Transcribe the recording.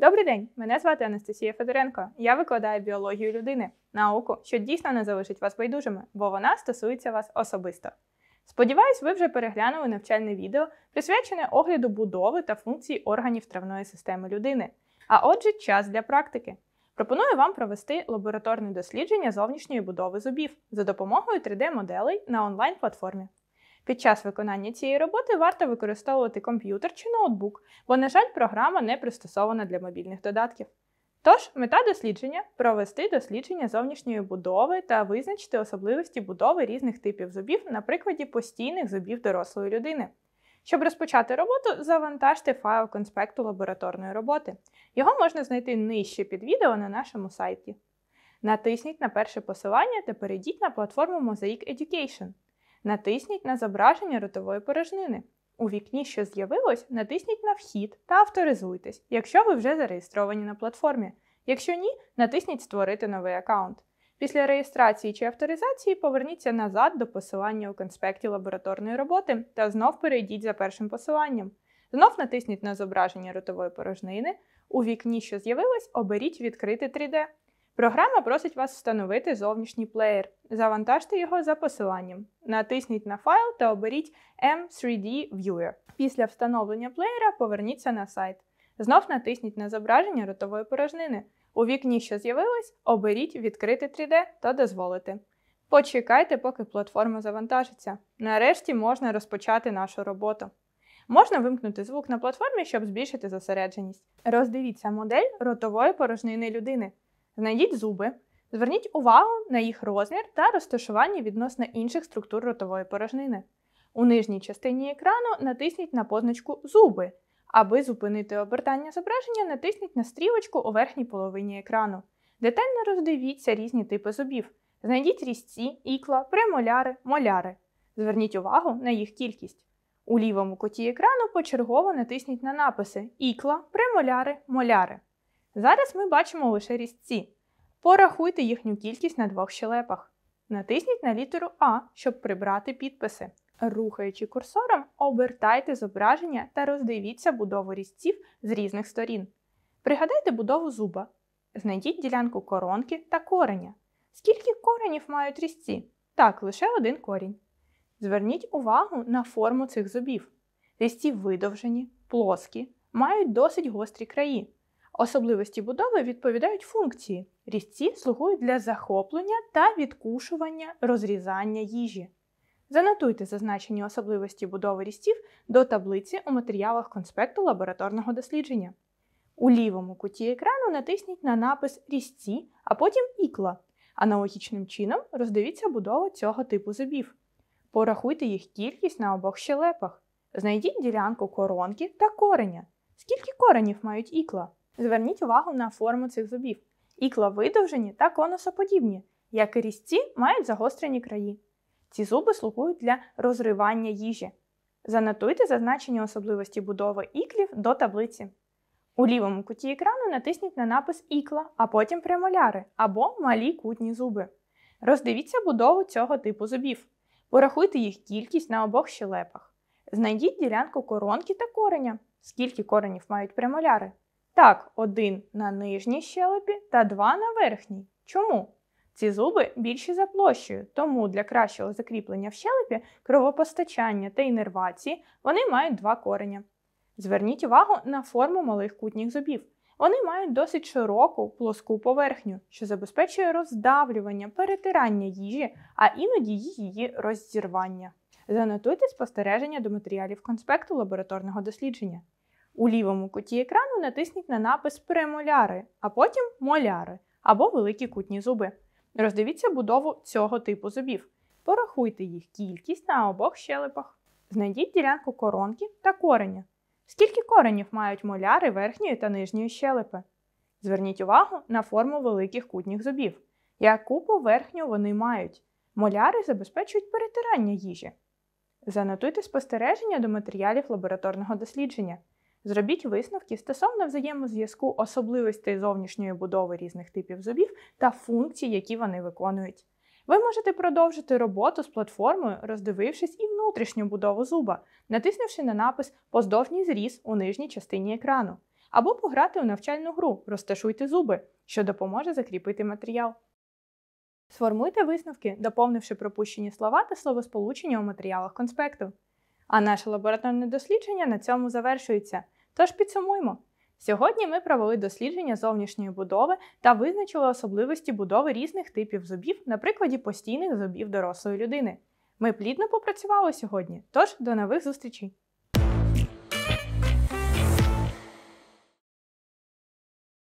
Добрий день, мене звати Анастасія Федоренко. Я викладаю біологію людини, науку, що дійсно не залишить вас байдужими, бо вона стосується вас особисто. Сподіваюсь, ви вже переглянули навчальне відео, присвячене огляду будови та функцій органів травної системи людини. А отже, час для практики. Пропоную вам провести лабораторне дослідження зовнішньої будови зубів за допомогою 3D-моделей на онлайн-платформі. Під час виконання цієї роботи варто використовувати комп'ютер чи ноутбук, бо, на жаль, програма не пристосована для мобільних додатків. Тож, мета дослідження провести дослідження зовнішньої будови та визначити особливості будови різних типів зубів на прикладі постійних зубів дорослої людини. Щоб розпочати роботу, завантажте файл конспекту лабораторної роботи. Його можна знайти нижче під відео на нашому сайті. Натисніть на перше посилання та перейдіть на платформу Mosaic Education. Натисніть на зображення ротової порожнини. У вікні, що з'явилось, натисніть на вхід та авторизуйтесь, якщо ви вже зареєстровані на платформі. Якщо ні, натисніть Створити новий аккаунт. Після реєстрації чи авторизації поверніться назад до посилання у конспекті лабораторної роботи та знов перейдіть за першим посиланням. Знов натисніть на зображення ротової порожнини. У вікні, що з'явилось, оберіть відкрити 3D. Програма просить вас встановити зовнішній плеєр. Завантажте його за посиланням. Натисніть на файл та оберіть M3D Viewer. Після встановлення плеєра поверніться на сайт. Знов натисніть на зображення ротової порожнини. У вікні, що з'явилось, оберіть відкрити 3D та дозволити. Почекайте, поки платформа завантажиться. Нарешті можна розпочати нашу роботу. Можна вимкнути звук на платформі, щоб збільшити зосередженість. Роздивіться модель ротової порожнини людини. Знайдіть зуби, зверніть увагу на їх розмір та розташування відносно інших структур ротової порожнини. У нижній частині екрану натисніть на позначку Зуби. Аби зупинити обертання зображення, натисніть на стрілочку у верхній половині екрану. Детально роздивіться різні типи зубів. Знайдіть різці, ікла, премоляри, моляри. Зверніть увагу на їх кількість. У лівому куті екрану почергово натисніть на написи Ікла, премоляри, моляри. Зараз ми бачимо лише різці. Порахуйте їхню кількість на двох щелепах. Натисніть на літеру А, щоб прибрати підписи. Рухаючи курсором, обертайте зображення та роздивіться будову різців з різних сторін. Пригадайте будову зуба. Знайдіть ділянку коронки та кореня. Скільки коренів мають різці? Так, лише один корінь. Зверніть увагу на форму цих зубів. Різці видовжені, плоскі, мають досить гострі краї. Особливості будови відповідають функції. Різці слугують для захоплення та відкушування розрізання їжі. Занотуйте зазначені особливості будови різців до таблиці у матеріалах конспекту лабораторного дослідження. У лівому куті екрану натисніть на напис різці, а потім ікла. Аналогічним чином роздивіться будову цього типу зубів. Порахуйте їх кількість на обох щелепах. Знайдіть ділянку коронки та кореня. Скільки коренів мають ікла? Зверніть увагу на форму цих зубів. Ікла видовжені та конусоподібні, як і різці мають загострені краї. Ці зуби слугують для розривання їжі. Занотуйте зазначені особливості будови іклів до таблиці. У лівому куті екрану натисніть на напис ікла, а потім прямоляри або малі кутні зуби. Роздивіться будову цього типу зубів. Порахуйте їх кількість на обох щелепах. Знайдіть ділянку коронки та кореня, скільки коренів мають прямоляри. Так, один на нижній щелепі та два на верхній. Чому? Ці зуби більші за площею, тому для кращого закріплення в щелепі, кровопостачання та інервації вони мають два кореня. Зверніть увагу на форму малих кутніх зубів. Вони мають досить широку плоску поверхню, що забезпечує роздавлювання, перетирання їжі, а іноді її роззірвання. Занотуйте спостереження до матеріалів конспекту лабораторного дослідження. У лівому куті екрану натисніть на напис Премоляри, а потім моляри або великі кутні зуби. Роздивіться будову цього типу зубів. Порахуйте їх кількість на обох щелепах. Знайдіть ділянку коронки та кореня. Скільки коренів мають моляри верхньої та нижньої щелепи? Зверніть увагу на форму великих кутніх зубів. Яку поверхню вони мають. Моляри забезпечують перетирання їжі. Занотуйте спостереження до матеріалів лабораторного дослідження. Зробіть висновки стосовно взаємозв'язку особливостей зовнішньої будови різних типів зубів та функцій, які вони виконують. Ви можете продовжити роботу з платформою, роздивившись і внутрішню будову зуба, натиснувши на напис Поздовжній зріз у нижній частині екрану, або пограти у навчальну гру Розташуйте зуби, що допоможе закріпити матеріал. Сформуйте висновки, доповнивши пропущені слова та словосполучення у матеріалах конспекту. А наше лабораторне дослідження на цьому завершується. Тож підсумуємо. Сьогодні ми провели дослідження зовнішньої будови та визначили особливості будови різних типів зубів на прикладі постійних зубів дорослої людини. Ми плідно попрацювали сьогодні, тож до нових зустрічей!